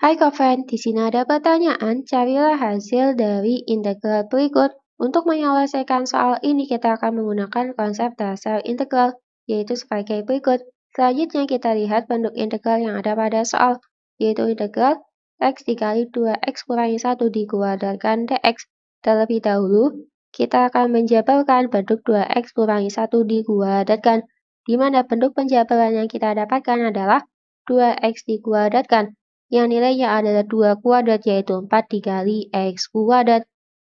Hai Koven, di sini ada pertanyaan, carilah hasil dari integral berikut. Untuk menyelesaikan soal ini kita akan menggunakan konsep dasar integral, yaitu sebagai berikut. Selanjutnya kita lihat bentuk integral yang ada pada soal, yaitu integral x dikali 2x kurangi 1 dikuadratkan dx. Terlebih dahulu, kita akan menjabarkan bentuk 2x kurangi 1 dikuadratkan, di mana bentuk penjabaran yang kita dapatkan adalah 2x dikuadratkan yang nilainya adalah 2 kuadrat yaitu 4 dikali X kuadrat.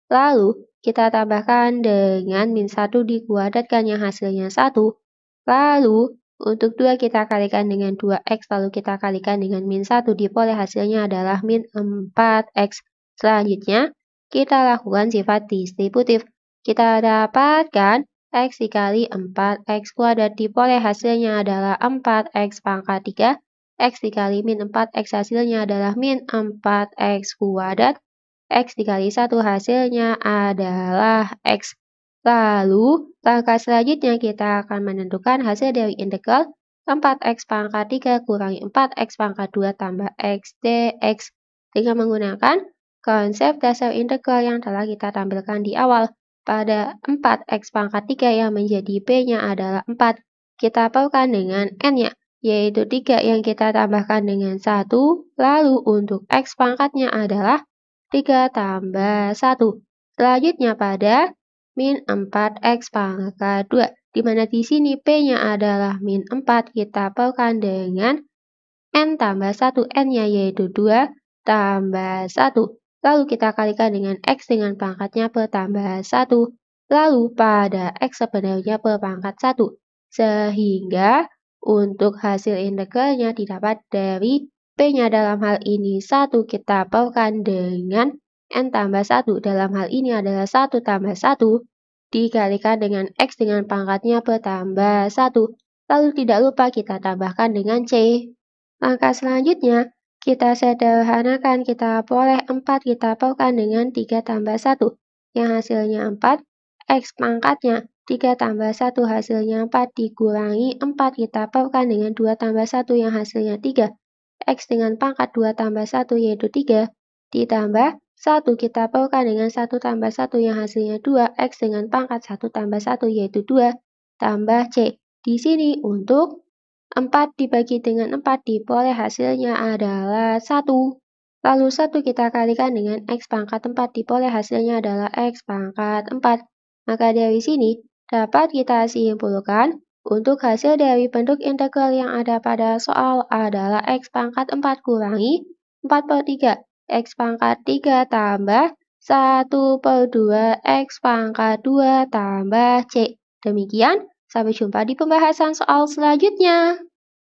Lalu, kita tambahkan dengan min 1 dikuadratkan yang hasilnya 1. Lalu, untuk 2 kita kalikan dengan 2x, lalu kita kalikan dengan min 1 diperoleh hasilnya adalah min 4x. Selanjutnya, kita lakukan sifat distributif. Kita dapatkan x dikali 4x kuadrat diperoleh hasilnya adalah 4x pangkat 3. X dikali min 4X hasilnya adalah min 4X kuadrat. X dikali 1 hasilnya adalah X. Lalu, langkah selanjutnya kita akan menentukan hasil dari integral 4x pangkat 3 kurangi 4x pangkat 2 tambah x dx dengan menggunakan konsep dasar integral yang telah kita tampilkan di awal. Pada 4x pangkat 3 yang menjadi b-nya adalah 4, kita paukan dengan n-nya yaitu 3 yang kita tambahkan dengan 1, lalu untuk X pangkatnya adalah 3 tambah 1. Selanjutnya pada min 4X pangkat 2, di mana di sini P-nya adalah min 4, kita pelkan dengan N tambah 1, N-nya yaitu 2 tambah 1. Lalu kita kalikan dengan X dengan pangkatnya tambah 1. Lalu pada X sebenarnya berpangkat 1. Sehingga untuk hasil integralnya didapat dari P-nya dalam hal ini 1 kita perkan dengan N tambah 1. Dalam hal ini adalah 1 tambah 1 dikalikan dengan X dengan pangkatnya bertambah 1. Lalu tidak lupa kita tambahkan dengan C. Langkah selanjutnya, kita sederhanakan, kita peroleh 4 kita perkan dengan 3 tambah 1, yang hasilnya 4, X pangkatnya 3 tambah 1 hasilnya 4 dikurangi 4 kita perkan dengan 2 tambah 1 yang hasilnya 3. X dengan pangkat 2 tambah 1 yaitu 3 ditambah 1 kita perkan dengan 1 tambah 1 yang hasilnya 2. X dengan pangkat 1 tambah 1 yaitu 2 tambah C. Di sini untuk 4 dibagi dengan 4 diperoleh hasilnya adalah 1. Lalu 1 kita kalikan dengan X pangkat 4 diperoleh hasilnya adalah X pangkat 4. Maka dari sini dapat kita simpulkan untuk hasil dari bentuk integral yang ada pada soal adalah X pangkat 4 kurangi 4 per 3, X pangkat 3 tambah 1 per 2, X pangkat 2 tambah C. Demikian, sampai jumpa di pembahasan soal selanjutnya.